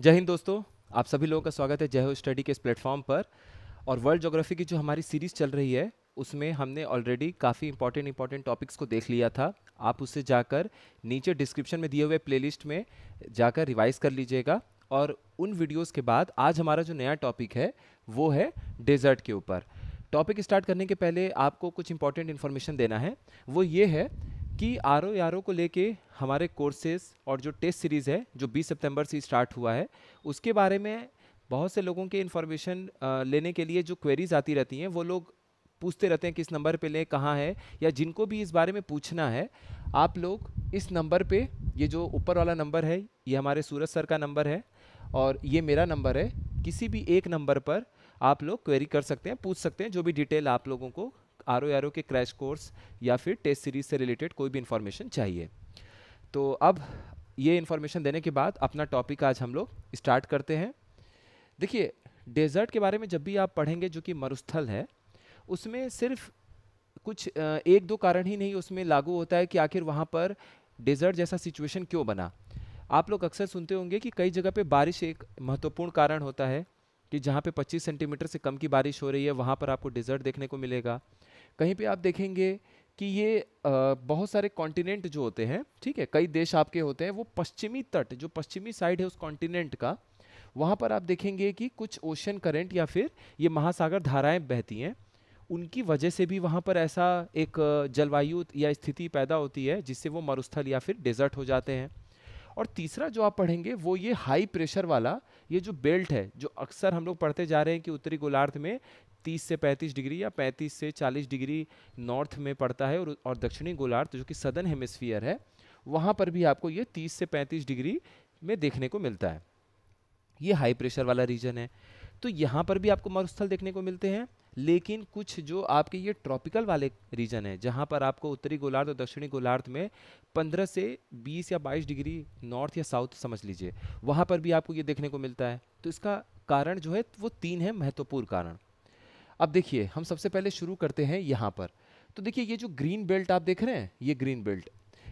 जय हिंद दोस्तों आप सभी लोगों का स्वागत है जय हो स्टडी के इस प्लेटफॉर्म पर और वर्ल्ड जोग्राफी की जो हमारी सीरीज़ चल रही है उसमें हमने ऑलरेडी काफ़ी इंपॉर्टेंट इंपॉर्टेंट टॉपिक्स को देख लिया था आप उससे जाकर नीचे डिस्क्रिप्शन में दिए हुए प्लेलिस्ट में जाकर रिवाइज कर लीजिएगा और उन वीडियोस के बाद आज हमारा जो नया टॉपिक है वो है डेजर्ट के ऊपर टॉपिक स्टार्ट करने के पहले आपको कुछ इंपॉर्टेंट इन्फॉर्मेशन देना है वो ये है कि आर ओ आर ओ को लेके हमारे कोर्सेज और जो टेस्ट सीरीज़ है जो 20 सितंबर से स्टार्ट हुआ है उसके बारे में बहुत से लोगों के इन्फॉर्मेशन लेने के लिए जो क्वेरीज आती रहती हैं वो लोग पूछते रहते हैं किस नंबर पे लें कहाँ है या जिनको भी इस बारे में पूछना है आप लोग इस नंबर पे ये जो ऊपर वाला नंबर है ये हमारे सूरज सर का नंबर है और ये मेरा नंबर है किसी भी एक नंबर पर आप लोग क्वेरी कर सकते हैं पूछ सकते हैं जो भी डिटेल आप लोगों को आर ओ के क्रैश कोर्स या फिर टेस्ट सीरीज से रिलेटेड कोई भी इन्फॉर्मेशन चाहिए तो अब ये इन्फॉर्मेशन देने के बाद अपना टॉपिक आज हम लोग स्टार्ट करते हैं देखिए डेजर्ट के बारे में जब भी आप पढ़ेंगे जो कि मरुस्थल है उसमें सिर्फ कुछ एक दो कारण ही नहीं उसमें लागू होता है कि आखिर वहाँ पर डेजर्ट जैसा सिचुएशन क्यों बना आप लोग अक्सर सुनते होंगे कि कई जगह पे बारिश एक महत्वपूर्ण कारण होता है कि जहाँ पे 25 सेंटीमीटर से कम की बारिश हो रही है वहाँ पर आपको डेजर्ट देखने को मिलेगा कहीं पे आप देखेंगे कि ये बहुत सारे कॉन्टिनेंट जो होते हैं ठीक है कई देश आपके होते हैं वो पश्चिमी तट जो पश्चिमी साइड है उस कॉन्टिनेंट का वहाँ पर आप देखेंगे कि कुछ ओशन करेंट या फिर ये महासागर धाराएँ बहती हैं उनकी वजह से भी वहाँ पर ऐसा एक जलवायु या स्थिति पैदा होती है जिससे वो मरुस्थल या फिर डेजर्ट हो जाते हैं और तीसरा जो आप पढ़ेंगे वो ये हाई प्रेशर वाला ये जो बेल्ट है जो अक्सर हम लोग पढ़ते जा रहे हैं कि उत्तरी गोलार्ध में 30 से 35 डिग्री या पैंतीस से चालीस डिग्री नॉर्थ में पड़ता है और और दक्षिणी गोलार्ध जो कि सदर्न हेमिस्फीयर है वहाँ पर भी आपको ये तीस से पैंतीस डिग्री में देखने को मिलता है ये हाई प्रेशर वाला रीजन है तो यहाँ पर भी आपको मरुस्थल देखने को मिलते हैं लेकिन कुछ जो आपके ये ट्रॉपिकल वाले रीजन है जहाँ पर आपको उत्तरी गोलार्ध और दक्षिणी गोलार्ध में 15 से 20 या 22 डिग्री नॉर्थ या साउथ समझ लीजिए वहाँ पर भी आपको ये देखने को मिलता है तो इसका कारण जो है वो तीन है महत्वपूर्ण कारण अब देखिए हम सबसे पहले शुरू करते हैं यहाँ पर तो देखिए ये जो ग्रीन बेल्ट आप देख रहे हैं ये ग्रीन बेल्ट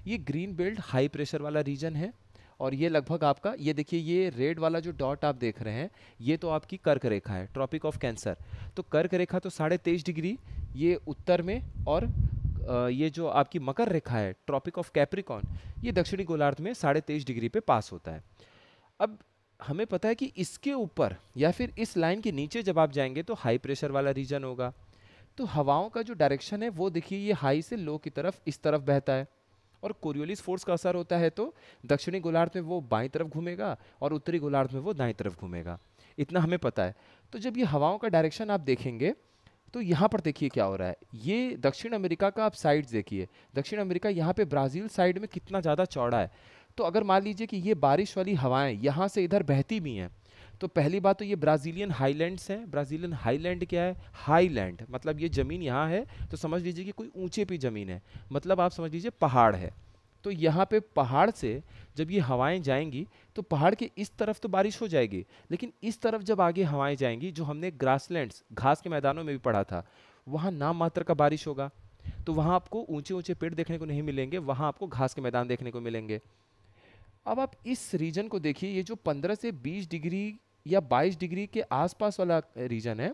ये ग्रीन बेल्ट हाई प्रेशर वाला रीजन है और ये लगभग आपका ये देखिए ये रेड वाला जो डॉट आप देख रहे हैं ये तो आपकी कर्क रेखा है ट्रॉपिक ऑफ कैंसर तो कर्क रेखा तो साढ़े तेईस डिग्री ये उत्तर में और ये जो आपकी मकर रेखा है ट्रॉपिक ऑफ कैप्रिकॉन ये दक्षिणी गोलार्ध में साढ़े तेईस डिग्री पे पास होता है अब हमें पता है कि इसके ऊपर या फिर इस लाइन के नीचे जब आप जाएंगे तो हाई प्रेशर वाला रीजन होगा तो हवाओं का जो डायरेक्शन है वो देखिए ये हाई से लो की तरफ इस तरफ बहता है और कोरियोलिस फोर्स का असर होता है तो दक्षिणी गोलार्ध में वो बाई तरफ घूमेगा और उत्तरी गोलार्ध में वो दाई तरफ घूमेगा इतना हमें पता है तो जब ये हवाओं का डायरेक्शन आप देखेंगे तो यहाँ पर देखिए क्या हो रहा है ये दक्षिण अमेरिका का आप साइड देखिए दक्षिण अमेरिका यहाँ पे ब्राज़ील साइड में कितना ज़्यादा चौड़ा है तो अगर मान लीजिए कि ये बारिश वाली हवाएं यहाँ से इधर बहती भी हैं तो पहली बात तो ये ब्राज़ीलियन हाईलैंड्स हैं ब्राज़ीलियन हाईलैंड क्या है हाईलैंड मतलब ये ज़मीन यहाँ है तो समझ लीजिए कि कोई ऊंचे पे ज़मीन है मतलब आप समझ लीजिए पहाड़ है तो यहाँ पे पहाड़ से जब ये हवाएं जाएंगी तो पहाड़ के इस तरफ तो बारिश हो जाएगी लेकिन इस तरफ जब आगे हवाएं जाएंगी जो हमने ग्रासलैंड्स घास के मैदानों में भी पढ़ा था वहाँ नाम मात्र का बारिश होगा तो वहाँ आपको ऊंचे ऊंचे पेड़ देखने को नहीं मिलेंगे वहाँ आपको घास के मैदान देखने को मिलेंगे अब आप इस रीजन को देखिए ये जो 15 से 20 डिग्री या 22 डिग्री के आसपास वाला रीजन है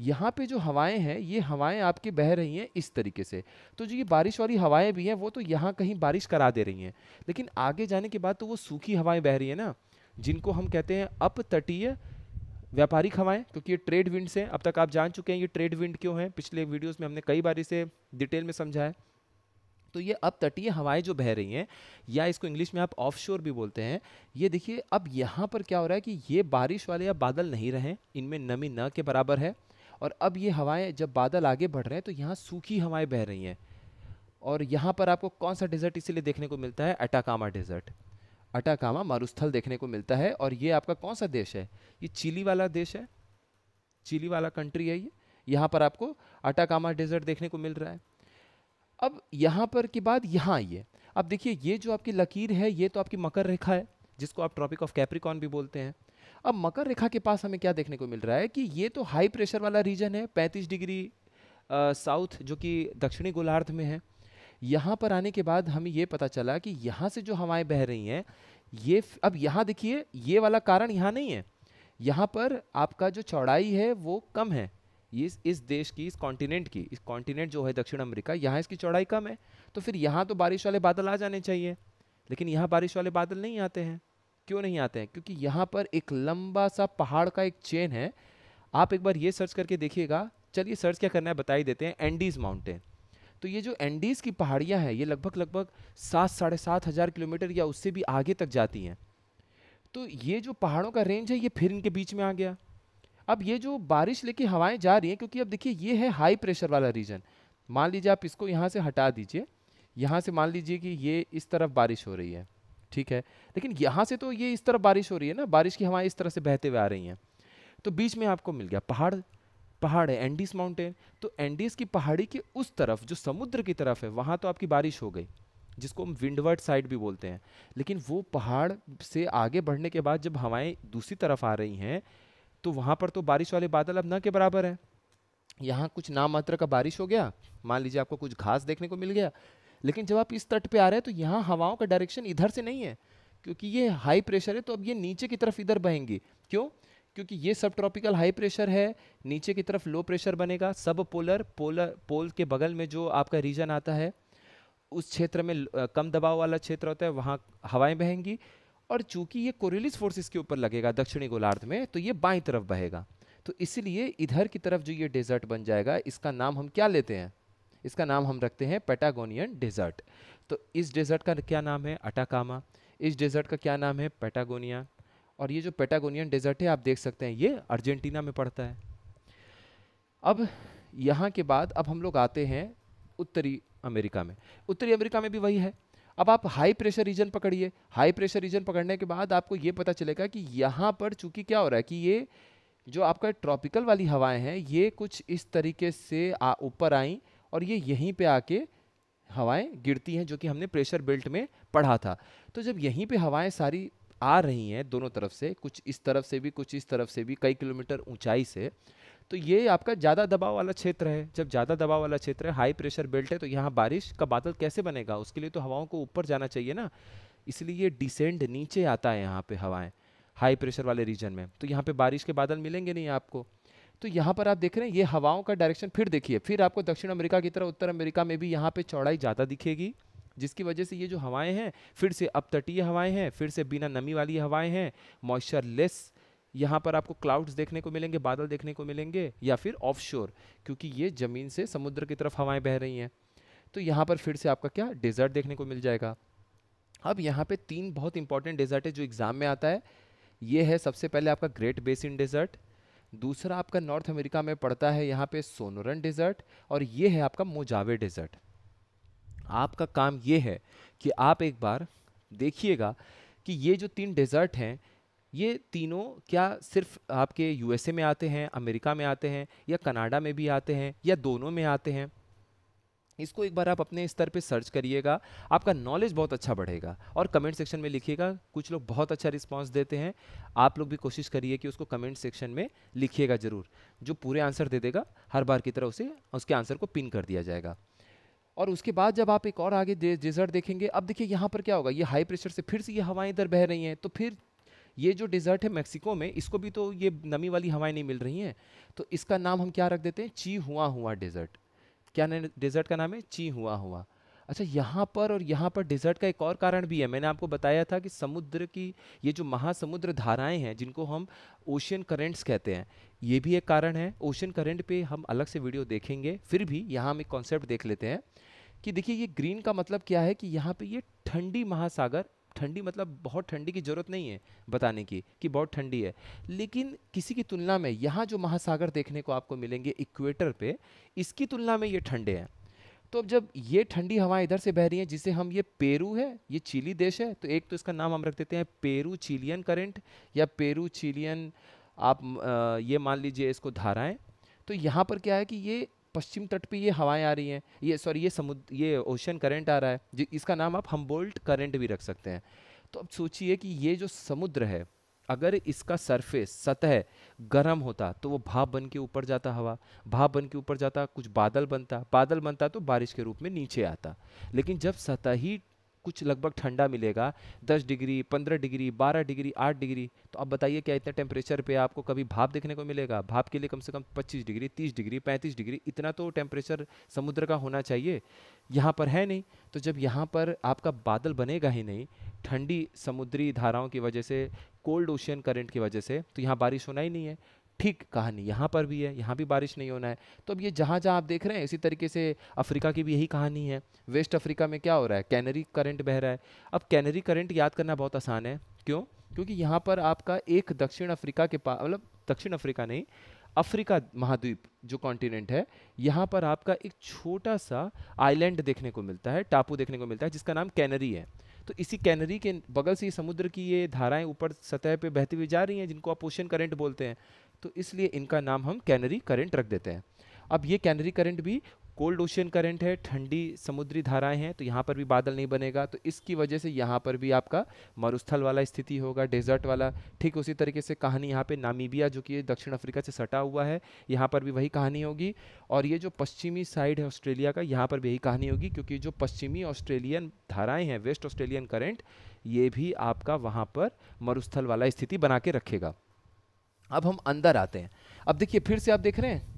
यहाँ पे जो हवाएं हैं ये हवाएं आपके बह रही हैं इस तरीके से तो जो ये बारिश वाली हवाएं भी हैं वो तो यहाँ कहीं बारिश करा दे रही हैं लेकिन आगे जाने के बाद तो वो सूखी हवाएं बह रही हैं ना जिनको हम कहते हैं अप तटीय व्यापारिक हवाएं क्योंकि ये ट्रेड विंड से अब तक आप जान चुके हैं ये ट्रेड विंड क्यों है पिछले वीडियोज़ में हमने कई बार इसे डिटेल में समझा है तो ये अब तटीय हवाएं जो बह रही हैं या इसको इंग्लिश में आप ऑफशोर भी बोलते हैं ये देखिए अब यहाँ पर क्या हो रहा है कि ये बारिश वाले या बादल नहीं रहे इनमें नमी न के बराबर है और अब ये हवाएं जब बादल आगे बढ़ रहे हैं तो यहाँ सूखी हवाएं बह रही हैं और यहाँ पर आपको कौन सा डेजर्ट इसीलिए देखने को मिलता है अटाकामा डेजर्ट अटाकामा मरुस्थल देखने को मिलता है और ये आपका कौन सा देश है ये चिली वाला देश है चिली वाला कंट्री है ये यहाँ पर आपको अटाकामा डेजर्ट देखने को मिल रहा है अब यहाँ पर के बाद यहाँ आइए अब देखिए ये जो आपकी लकीर है ये तो आपकी मकर रेखा है जिसको आप ट्रॉपिक ऑफ कैप्रिकॉन भी बोलते हैं अब मकर रेखा के पास हमें क्या देखने को मिल रहा है कि ये तो हाई प्रेशर वाला रीजन है 35 डिग्री साउथ जो कि दक्षिणी गोलार्ध में है यहाँ पर आने के बाद हमें ये पता चला कि यहाँ से जो हवाएं बह रही हैं ये अब यहाँ देखिए ये वाला कारण यहाँ नहीं है यहाँ पर आपका जो चौड़ाई है वो कम है इस, इस देश की इस कॉन्टिनेंट की इस कॉन्टिनेंट जो है दक्षिण अमेरिका यहाँ इसकी चौड़ाई कम है तो फिर यहाँ तो बारिश वाले बादल आ जाने चाहिए लेकिन यहाँ बारिश वाले बादल नहीं आते हैं क्यों नहीं आते हैं क्योंकि यहाँ पर एक लंबा सा पहाड़ का एक चेन है आप एक बार ये सर्च करके देखिएगा चलिए सर्च क्या करना है बता ही देते हैं एंडीज़ माउंटेन तो ये जो एंडीज़ की पहाड़ियाँ हैं ये लगभग लगभग सात साढ़े सात हज़ार किलोमीटर या उससे भी आगे तक जाती हैं तो ये जो पहाड़ों का रेंज है ये फिर इनके बीच में आ गया अब ये जो बारिश लेके हवाएं जा रही हैं क्योंकि अब देखिए ये है हाई प्रेशर वाला रीजन मान लीजिए आप इसको यहाँ से हटा दीजिए यहाँ से मान लीजिए कि ये इस तरफ बारिश हो रही है ठीक है लेकिन यहाँ से तो ये इस तरफ बारिश हो रही है ना बारिश की हवाएं इस तरह से बहते हुए आ रही हैं तो बीच में आपको मिल गया पहाड़ पहाड़ है एंडीस माउंटेन तो एंडीस की पहाड़ी के उस तरफ जो समुद्र की तरफ है वहाँ तो आपकी बारिश हो गई जिसको हम विंडवर्ड साइड भी बोलते हैं लेकिन वो पहाड़ से आगे बढ़ने के बाद जब हवाएं दूसरी तरफ आ रही हैं तो वहाँ पर तो बारिश वाले बादल अब न के बराबर हैं यहाँ कुछ नाम मात्र का बारिश हो गया मान लीजिए आपको कुछ घास देखने को मिल गया लेकिन जब आप इस तट पे आ रहे हैं तो यहाँ हवाओं का डायरेक्शन इधर से नहीं है क्योंकि ये हाई प्रेशर है तो अब ये नीचे की तरफ इधर बहेंगी क्यों क्योंकि ये सब ट्रॉपिकल हाई प्रेशर है नीचे की तरफ लो प्रेशर बनेगा सब पोलर पोलर पोल के बगल में जो आपका रीजन आता है उस क्षेत्र में कम दबाव वाला क्षेत्र होता है वहाँ हवाएं बहेंगी और चूंकि ये कोरिलिस फोर्सेस के ऊपर लगेगा दक्षिणी गोलार्ध में तो ये बाई तरफ बहेगा तो इसलिए इधर की तरफ जो ये डेजर्ट बन जाएगा इसका नाम हम क्या लेते हैं इसका नाम हम रखते हैं पेटागोनियन डेजर्ट तो इस डेजर्ट का क्या नाम है अटाकामा इस डेजर्ट का क्या नाम है पेटागोनिया और ये जो पेटागोनियन डेजर्ट है आप देख सकते हैं ये अर्जेंटीना में पड़ता है अब यहाँ के बाद अब हम लोग आते हैं उत्तरी अमेरिका में उत्तरी अमेरिका में भी वही है अब आप हाई प्रेशर रीजन पकड़िए हाई प्रेशर रीजन पकड़ने के बाद आपको ये पता चलेगा कि यहाँ पर चूंकि क्या हो रहा है कि ये जो आपका ट्रॉपिकल वाली हवाएं हैं ये कुछ इस तरीके से ऊपर आई और ये यहीं पे आके हवाएं गिरती हैं जो कि हमने प्रेशर बेल्ट में पढ़ा था तो जब यहीं पे हवाएं सारी आ रही हैं दोनों तरफ से कुछ इस तरफ से भी कुछ इस तरफ से भी कई किलोमीटर ऊंचाई से तो ये आपका ज़्यादा दबाव वाला क्षेत्र है जब ज़्यादा दबाव वाला क्षेत्र है हाई प्रेशर बेल्ट है तो यहाँ बारिश का बादल कैसे बनेगा उसके लिए तो हवाओं को ऊपर जाना चाहिए ना इसलिए ये डिसेंड नीचे आता है यहाँ पे हवाएं हाई प्रेशर वाले रीजन में तो यहाँ पे बारिश के बादल मिलेंगे नहीं आपको तो यहाँ पर आप देख रहे हैं ये हवाओं का डायरेक्शन फिर देखिए फिर आपको दक्षिण अमेरिका की तरह उत्तर अमेरिका में भी यहाँ पे चौड़ाई ज़्यादा दिखेगी जिसकी वजह से ये जो हवाएं हैं फिर से अपतटीय हवाएं हैं फिर से बिना नमी वाली हवाएं हैं मॉइस्चर यहाँ पर आपको क्लाउड्स देखने को मिलेंगे बादल देखने को मिलेंगे या फिर ऑफशोर क्योंकि ये ज़मीन से समुद्र की तरफ हवाएं बह रही हैं तो यहाँ पर फिर से आपका क्या डेजर्ट देखने को मिल जाएगा अब यहाँ पे तीन बहुत इंपॉर्टेंट डेजर्ट है जो एग्ज़ाम में आता है ये है सबसे पहले आपका ग्रेट बेसिन डेजर्ट दूसरा आपका नॉर्थ अमेरिका में पड़ता है यहाँ पे सोनोरन डेजर्ट और ये है आपका मोजावे डेजर्ट आपका काम ये है कि आप एक बार देखिएगा कि ये जो तीन डेजर्ट हैं ये तीनों क्या सिर्फ आपके यूएसए में आते हैं अमेरिका में आते हैं या कनाडा में भी आते हैं या दोनों में आते हैं इसको एक बार आप अपने स्तर पे सर्च करिएगा आपका नॉलेज बहुत अच्छा बढ़ेगा और कमेंट सेक्शन में लिखिएगा कुछ लोग बहुत अच्छा रिस्पांस देते हैं आप लोग भी कोशिश करिए कि उसको कमेंट सेक्शन में लिखिएगा ज़रूर जो पूरे आंसर दे देगा हर बार की तरह उसे उसके आंसर को पिन कर दिया जाएगा और उसके बाद जब आप एक और आगे रिजल्ट देखेंगे अब देखिए यहाँ पर क्या होगा ये हाई प्रेशर से फिर से ये हवाएं इधर बह रही हैं तो फिर ये जो डिज़र्ट है मैक्सिको में इसको भी तो ये नमी वाली हवाएं नहीं मिल रही हैं तो इसका नाम हम क्या रख देते हैं ची हुआ हुआ डिज़र्ट क्या डिज़र्ट का नाम है ची हुआ हुआ अच्छा यहाँ पर और यहाँ पर डिज़र्ट का एक और कारण भी है मैंने आपको बताया था कि समुद्र की ये जो महासमुद्र धाराएं हैं जिनको हम ओशियन करेंट्स कहते हैं ये भी एक कारण है ओशियन करेंट पे हम अलग से वीडियो देखेंगे फिर भी यहाँ हम एक कॉन्सेप्ट देख लेते हैं कि देखिए ये ग्रीन का मतलब क्या है कि यहाँ पे ये ठंडी महासागर ठंडी मतलब बहुत ठंडी की ज़रूरत नहीं है बताने की कि बहुत ठंडी है लेकिन किसी की तुलना में यहाँ जो महासागर देखने को आपको मिलेंगे इक्वेटर पे इसकी तुलना में ये ठंडे हैं तो अब जब ये ठंडी हवाएं इधर से बह रही हैं जिसे हम ये पेरू है ये चिली देश है तो एक तो इसका नाम हम रख देते हैं पेरू चिलियन करेंट या पेरू चिलियन आप आ, ये मान लीजिए इसको धाराएं तो यहाँ पर क्या है कि ये पश्चिम तट पे ये हवाएं आ रही हैं ये सॉरी ये समुद्र ये ओशन करंट आ रहा है जो इसका नाम आप हम्बोल्ट करंट भी रख सकते हैं तो अब सोचिए कि ये जो समुद्र है अगर इसका सरफेस सतह गर्म होता तो वो भाप बन के ऊपर जाता हवा भाप बन के ऊपर जाता कुछ बादल बनता बादल बनता तो बारिश के रूप में नीचे आता लेकिन जब सतही कुछ लगभग ठंडा मिलेगा 10 डिग्री 15 डिग्री 12 डिग्री 8 डिग्री तो आप बताइए क्या इतने टेम्परेचर पे आपको कभी भाप देखने को मिलेगा भाप के लिए कम से कम 25 डिग्री 30 डिग्री 35 डिग्री इतना तो टेम्परेचर समुद्र का होना चाहिए यहाँ पर है नहीं तो जब यहाँ पर आपका बादल बनेगा ही नहीं ठंडी समुद्री धाराओं की वजह से कोल्ड ओशियन करंट की वजह से तो यहाँ बारिश होना ही नहीं है ठीक कहानी यहाँ पर भी है यहाँ भी बारिश नहीं होना है तो अब ये जहाँ जहाँ आप देख रहे हैं इसी तरीके से अफ्रीका की भी यही कहानी है वेस्ट अफ्रीका में क्या हो रहा है कैनरी करंट बह रहा है अब कैनरी करंट याद करना बहुत आसान है क्यों क्योंकि यहाँ पर आपका एक दक्षिण अफ्रीका के पास मतलब दक्षिण अफ्रीका नहीं अफ्रीका महाद्वीप जो कॉन्टिनेंट है यहाँ पर आपका एक छोटा सा आइलैंड देखने को मिलता है टापू देखने को मिलता है जिसका नाम कैनरी है तो इसी कैनरी के बगल से समुद्र की ये धाराएं ऊपर सतह पे बहती हुई जा रही हैं जिनको आप ओशन करंट बोलते हैं तो इसलिए इनका नाम हम कैनरी करंट रख देते हैं अब ये कैनरी करंट भी कोल्ड ओशियन करंट है ठंडी समुद्री धाराएं हैं तो यहाँ पर भी बादल नहीं बनेगा तो इसकी वजह से यहाँ पर भी आपका मरुस्थल वाला स्थिति होगा डेजर्ट वाला ठीक उसी तरीके से कहानी यहाँ पे नामीबिया जो कि दक्षिण अफ्रीका से सटा हुआ है यहाँ पर भी वही कहानी होगी और ये जो पश्चिमी साइड है ऑस्ट्रेलिया का यहाँ पर भी यही कहानी होगी क्योंकि जो पश्चिमी ऑस्ट्रेलियन धाराएँ हैं वेस्ट ऑस्ट्रेलियन करेंट ये भी आपका वहाँ पर मरुस्थल वाला स्थिति बना के रखेगा अब हम अंदर आते हैं अब देखिए फिर से आप देख रहे हैं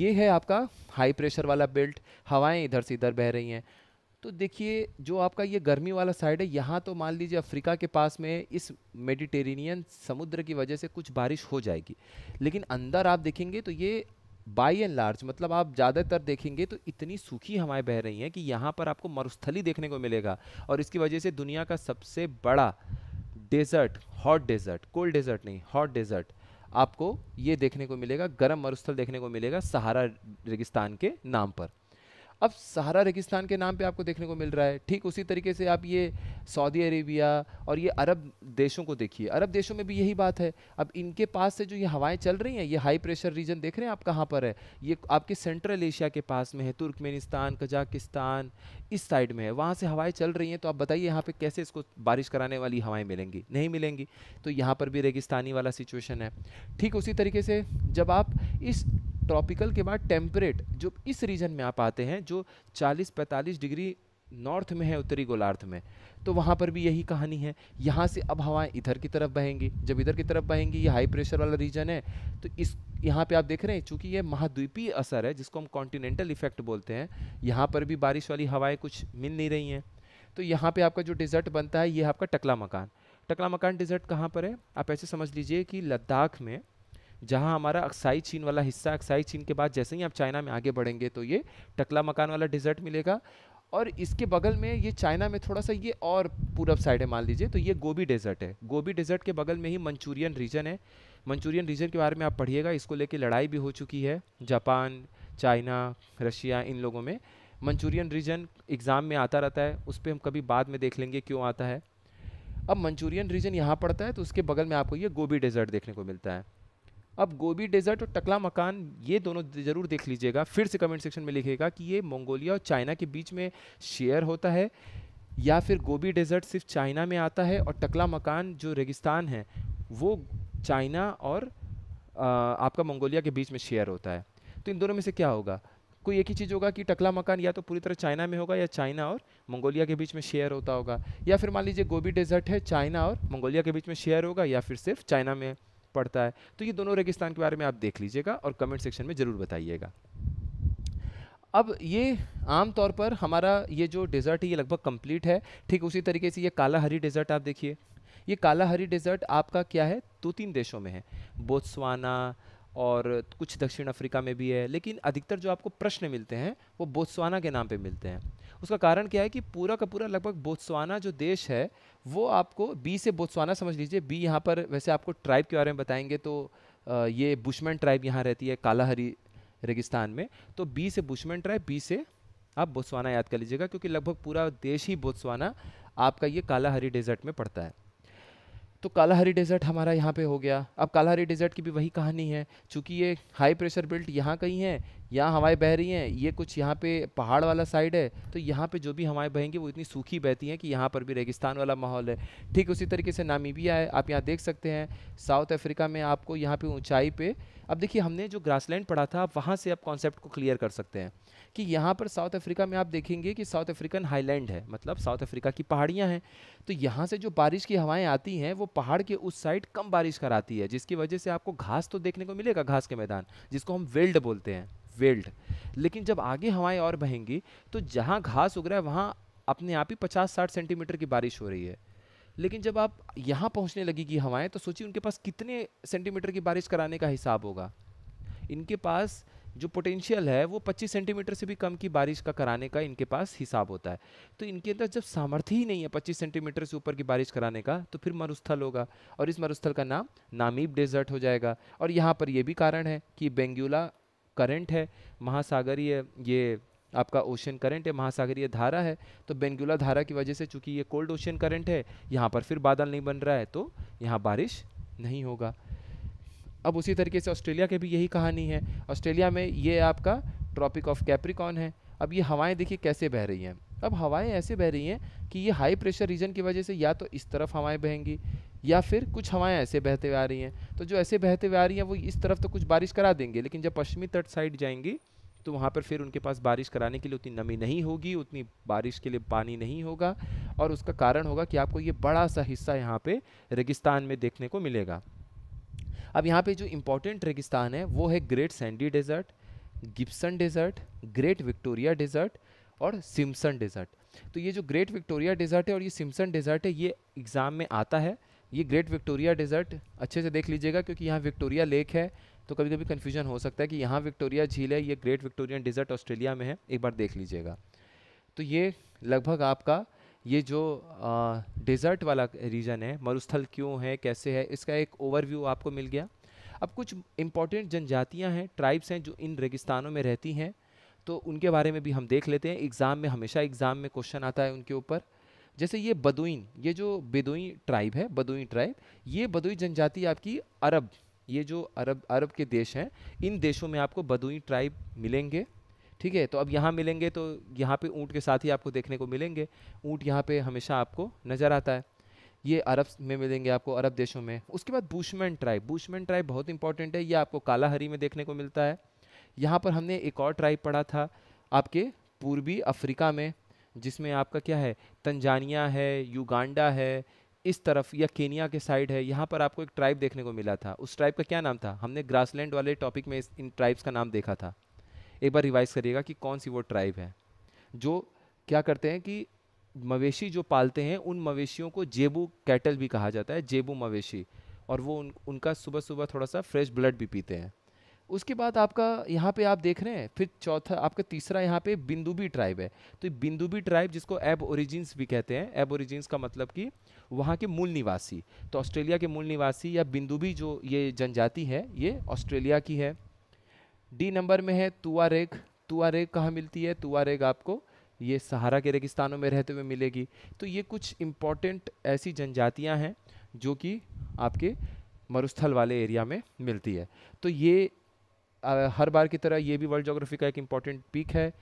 ये है आपका हाई प्रेशर वाला बेल्ट हवाएं इधर से इधर बह रही हैं तो देखिए जो आपका ये गर्मी वाला साइड है यहाँ तो मान लीजिए अफ्रीका के पास में इस मेडिटेरेनियन समुद्र की वजह से कुछ बारिश हो जाएगी लेकिन अंदर आप देखेंगे तो ये बाई एंड लार्ज मतलब आप ज़्यादातर देखेंगे तो इतनी सूखी हवाएं बह रही हैं कि यहाँ पर आपको मरुस्थली देखने को मिलेगा और इसकी वजह से दुनिया का सबसे बड़ा desert hot desert cold desert नहीं हॉट डेजर्ट आपको ये देखने को मिलेगा गर्म मरुस्थल देखने को मिलेगा सहारा रेगिस्तान के नाम पर अब सहारा रेगिस्तान के नाम पे आपको देखने को मिल रहा है ठीक उसी तरीके से आप ये सऊदी अरेबिया और ये अरब देशों को देखिए अरब देशों में भी यही बात है अब इनके पास से जो ये हवाएं चल रही हैं ये हाई प्रेशर रीजन देख रहे हैं आप कहाँ पर है ये आपके सेंट्रल एशिया के पास में है तुर्कमेनिस्तान कजाकिस्तान इस साइड में है वहाँ से हवाएँ चल रही हैं तो आप बताइए यहाँ पर कैसे इसको बारिश कराने वाली हवाएँ मिलेंगी नहीं मिलेंगी तो यहाँ पर भी रेगिस्तानी वाला सिचुएशन है ठीक उसी तरीके से जब आप इस ट्रॉपिकल के बाद टेम्परेट जो इस रीजन में आप आते हैं जो 40-45 डिग्री नॉर्थ में है उत्तरी गोलार्ध में तो वहाँ पर भी यही कहानी है यहाँ से अब हवाएं इधर की तरफ बहेंगी जब इधर की तरफ बहेंगी ये हाई प्रेशर वाला रीजन है तो इस यहाँ पे आप देख रहे हैं चूँकि ये महाद्वीपीय असर है जिसको हम कॉन्टिनेंटल इफेक्ट बोलते हैं यहाँ पर भी बारिश वाली हवाएँ कुछ मिल नहीं रही हैं तो यहाँ पर आपका जो डिज़र्ट बनता है ये आपका टकला मकान टकला मकान डिज़र्ट कहाँ पर है आप ऐसे समझ लीजिए कि लद्दाख में जहां हमारा अक्साई चीन वाला हिस्सा अक्साई चीन के बाद जैसे ही आप चाइना में आगे बढ़ेंगे तो ये टकला मकान वाला डिजर्ट मिलेगा और इसके बगल में ये चाइना में थोड़ा सा ये और पूरब साइड है मान लीजिए तो ये गोभी डेजर्ट है गोभी डेजर्ट के बगल में ही मंचूरियन रीजन है मंचूरियन रीजन के बारे में आप पढ़िएगा इसको लेके लड़ाई भी हो चुकी है जापान चाइना रशिया इन लोगों में मंचूरियन रीजन एग्ज़ाम में आता रहता है उस पर हम कभी बाद में देख लेंगे क्यों आता है अब मंचूरियन रीजन यहाँ पड़ता है तो उसके बगल में आपको ये गोभी डेजर्ट देखने को मिलता है अब गोबी डेजर्ट और टकला मकान ये दोनों ज़रूर देख लीजिएगा फिर से कमेंट सेक्शन में लिखेगा कि ये मंगोलिया और चाइना के बीच में शेयर होता है या फिर गोबी डेजर्ट सिर्फ चाइना में आता है और टकला मकान जो रेगिस्तान है वो चाइना और आ, आपका मंगोलिया के बीच में शेयर होता है तो इन दोनों में से क्या होगा कोई एक ही चीज़ होगा कि टकला मकान या तो पूरी तरह चाइना में होगा या चाइना और मंगोलिया के बीच में शेयर होता होगा या फिर मान लीजिए गोबी डेजर्ट है चाइना और मंगोलिया के बीच में शेयर होगा या फिर सिर्फ चाइना में पड़ता है तो ये दोनों रेगिस्तान के बारे में आप देख लीजिएगा और कमेंट सेक्शन में ज़रूर बताइएगा अब ये आम तौर पर हमारा ये जो डेजर्ट है ये लगभग कंप्लीट है ठीक उसी तरीके से ये काला हरी डेजर्ट आप देखिए ये काला हरी डेजर्ट आपका क्या है दो तीन देशों में है बोत्सवाना और कुछ दक्षिण अफ्रीका में भी है लेकिन अधिकतर जो आपको प्रश्न मिलते हैं वो बोत्सवाना के नाम पे मिलते हैं उसका कारण क्या है कि पूरा का पूरा लगभग बोत्सवाना जो देश है वो आपको बी से बोत्सवाना समझ लीजिए बी यहाँ पर वैसे आपको ट्राइब के बारे में बताएंगे तो ये बुशमैन ट्राइब यहाँ रहती है कालाहरी रेगिस्तान में तो बी से बुशमैन ट्राइब बी से आप बोत्सवाना याद कर लीजिएगा क्योंकि लगभग पूरा देश ही बोत्सवाना आपका ये कालाहरी डेजर्ट में पड़ता है तो कालाहरी डेजर्ट हमारा यहाँ पे हो गया अब कालाहरी डेजर्ट की भी वही कहानी है चूँकि ये हाई प्रेशर बेल्ट यहाँ कहीं है यहाँ हवाएं बह रही हैं ये कुछ यहाँ पे पहाड़ वाला साइड है तो यहाँ पे जो भी हवाएं बहेंगी वो इतनी सूखी बहती हैं कि यहाँ पर भी रेगिस्तान वाला माहौल है ठीक उसी तरीके से नामीबिया है आप यहाँ देख सकते हैं साउथ अफ्रीका में आपको यहाँ पे ऊंचाई पे अब देखिए हमने जो ग्रासलैंड पढ़ा था आप वहाँ से आप कॉन्सेप्ट को क्लियर कर सकते हैं कि यहाँ पर साउथ अफ्रीका में आप देखेंगे कि साउथ अफ्रीकन हाईलैंड है मतलब साउथ अफ्रीका की पहाड़ियाँ हैं तो यहाँ से जो बारिश की हवाएं आती हैं वो पहाड़ के उस साइड कम बारिश कराती है जिसकी वजह से आपको घास तो देखने को मिलेगा घास के मैदान जिसको हम वेल्ड बोलते हैं वेल्ड लेकिन जब आगे हवाएं और बहेंगी तो जहाँ घास उग रहा है वहाँ अपने आप ही पचास साठ सेंटीमीटर की बारिश हो रही है लेकिन जब आप यहाँ पहुँचने लगेगी हवाएं तो सोचिए उनके पास कितने सेंटीमीटर की बारिश कराने का हिसाब होगा इनके पास जो पोटेंशियल है वो 25 सेंटीमीटर से भी कम की बारिश का कराने का इनके पास हिसाब होता है तो इनके अंदर जब सामर्थ्य ही नहीं है 25 सेंटीमीटर से ऊपर की बारिश कराने का तो फिर मरुस्थल होगा और इस मरुस्थल का नाम नामीब डेजर्ट हो जाएगा और यहाँ पर यह भी कारण है कि बेंगुला करंट है महासागरीय ये आपका ओशन करंट है महासागरीय धारा है तो बेंगुला धारा की वजह से चूंकि ये कोल्ड ओशन करंट है यहाँ पर फिर बादल नहीं बन रहा है तो यहाँ बारिश नहीं होगा अब उसी तरीके से ऑस्ट्रेलिया के भी यही कहानी है ऑस्ट्रेलिया में ये आपका ट्रॉपिक ऑफ कैप्रिकॉन है अब ये हवाएं देखिए कैसे बह रही हैं अब हवाएं ऐसे बह रही हैं कि ये हाई प्रेशर रीजन की वजह से या तो इस तरफ हवाएं बहेंगी या फिर कुछ हवाएं ऐसे बहते हुए आ रही हैं तो जो ऐसे बहते हुए आ रही हैं वो इस तरफ तो कुछ बारिश करा देंगे लेकिन जब पश्चिमी तट साइड जाएंगी तो वहाँ पर फिर उनके पास बारिश कराने के लिए उतनी नमी नहीं होगी उतनी बारिश के लिए पानी नहीं होगा और उसका कारण होगा कि आपको ये बड़ा सा हिस्सा यहाँ पर रेगिस्तान में देखने को मिलेगा अब यहाँ पर जो इम्पोर्टेंट रेगिस्तान है वो है Great Sandy Desert Gibson Desert Great Victoria Desert और सिम्सन डेजर्ट तो ये जो ग्रेट विक्टोरिया डेजर्ट है और ये सिम्सन डेजर्ट है ये एग्ज़ाम में आता है ये ग्रेट विक्टोरिया डेजर्ट अच्छे से देख लीजिएगा क्योंकि यहाँ विक्टोरिया लेक है तो कभी कभी कन्फ्यूजन हो सकता है कि यहाँ विक्टोरिया झील है ये ग्रेट विक्टोरियन डेजर्ट ऑस्ट्रेलिया में है एक बार देख लीजिएगा तो ये लगभग आपका ये जो डेजर्ट वाला रीजन है मरुस्थल क्यों है कैसे है इसका एक ओवरव्यू आपको मिल गया अब कुछ इंपॉर्टेंट जनजातियाँ हैं ट्राइब्स हैं जो इन रेगिस्तानों में रहती हैं तो उनके बारे में भी हम देख लेते हैं एग्ज़ाम में हमेशा एग्ज़ाम में क्वेश्चन आता है उनके ऊपर जैसे ये बदोइन ये जो बेदोई ट्राइब है बदोई ट्राइब ये बदोई जनजाति आपकी अरब ये जो अरब अरब के देश हैं इन देशों में आपको बदोई ट्राइब मिलेंगे ठीक है तो अब यहाँ मिलेंगे तो यहाँ पे ऊँट के साथ ही आपको देखने को मिलेंगे ऊँट यहाँ पे हमेशा आपको नज़र आता है ये अरब में मिलेंगे आपको अरब देशों में उसके बाद बूशमैन ट्राइब बूशमैन ट्राइब बहुत इंपॉर्टेंट है ये आपको कालाहरी में देखने को मिलता है यहाँ पर हमने एक और ट्राइब पढ़ा था आपके पूर्वी अफ्रीका में जिसमें आपका क्या है तंजानिया है युगांडा है इस तरफ या केनिया के साइड है यहाँ पर आपको एक ट्राइब देखने को मिला था उस ट्राइब का क्या नाम था हमने ग्रासलैंड वाले टॉपिक में इन ट्राइब्स का नाम देखा था एक बार रिवाइज करिएगा कि कौन सी वो ट्राइब है जो क्या करते हैं कि मवेशी जो पालते हैं उन मवेशियों को जेबू कैटल भी कहा जाता है जेबू मवेशी और वो उन, उनका सुबह सुबह थोड़ा सा फ्रेश ब्लड भी पीते हैं उसके बाद आपका यहाँ पे आप देख रहे हैं फिर चौथा आपका तीसरा यहाँ पे बिंदुबी ट्राइब है तो बिंदुबी ट्राइब जिसको एब ओरिजिन्स भी कहते हैं एब ओरिजिन्स का मतलब कि वहाँ के मूल निवासी तो ऑस्ट्रेलिया के मूल निवासी या बिंदुबी जो ये जनजाति है ये ऑस्ट्रेलिया की है डी नंबर में है तुआ तुआ रेग कहाँ मिलती है रेग आपको ये सहारा के रेगिस्तानों में रहते हुए मिलेगी तो ये कुछ इम्पॉर्टेंट ऐसी जनजातियाँ हैं जो कि आपके मरुस्थल वाले एरिया में मिलती है तो ये हर बार की तरह ये भी वर्ल्ड जोग्राफी का एक इम्पॉर्टेंट पीक है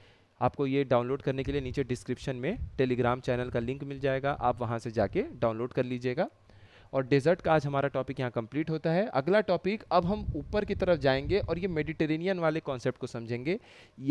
आपको ये डाउनलोड करने के लिए नीचे डिस्क्रिप्शन में टेलीग्राम चैनल का लिंक मिल जाएगा आप वहाँ से जाके डाउनलोड कर लीजिएगा और डेजर्ट का आज हमारा टॉपिक यहाँ कंप्लीट होता है अगला टॉपिक अब हम ऊपर की तरफ जाएंगे और ये मेडिटेरेनियन वाले कॉन्सेप्ट को समझेंगे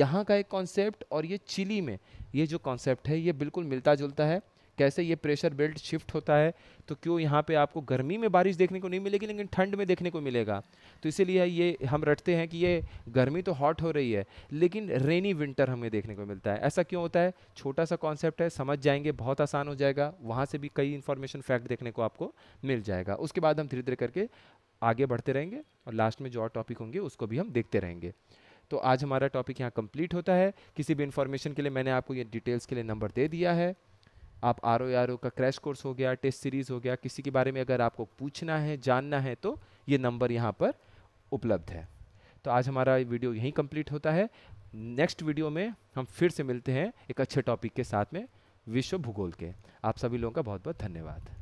यहाँ का एक कॉन्सेप्ट और ये चिली में ये जो कॉन्सेप्ट है ये बिल्कुल मिलता जुलता है कैसे ये प्रेशर बेल्ट शिफ्ट होता है तो क्यों यहाँ पे आपको गर्मी में बारिश देखने को नहीं मिलेगी लेकिन ठंड में देखने को मिलेगा तो इसीलिए ये हम रटते हैं कि ये गर्मी तो हॉट हो रही है लेकिन रेनी विंटर हमें देखने को मिलता है ऐसा क्यों होता है छोटा सा कॉन्सेप्ट है समझ जाएंगे बहुत आसान हो जाएगा वहाँ से भी कई इन्फॉर्मेशन फैक्ट देखने को आपको मिल जाएगा उसके बाद हम धीरे धीरे करके आगे बढ़ते रहेंगे और लास्ट में जो और टॉपिक होंगे उसको भी हम देखते रहेंगे तो आज हमारा टॉपिक यहाँ कंप्लीट होता है किसी भी इन्फॉर्मेशन के लिए मैंने आपको ये डिटेल्स के लिए नंबर दे दिया है आप आर ओ आर ओ का क्रैश कोर्स हो गया टेस्ट सीरीज़ हो गया किसी के बारे में अगर आपको पूछना है जानना है तो ये नंबर यहाँ पर उपलब्ध है तो आज हमारा वीडियो यहीं कंप्लीट होता है नेक्स्ट वीडियो में हम फिर से मिलते हैं एक अच्छे टॉपिक के साथ में विश्व भूगोल के आप सभी लोगों का बहुत बहुत धन्यवाद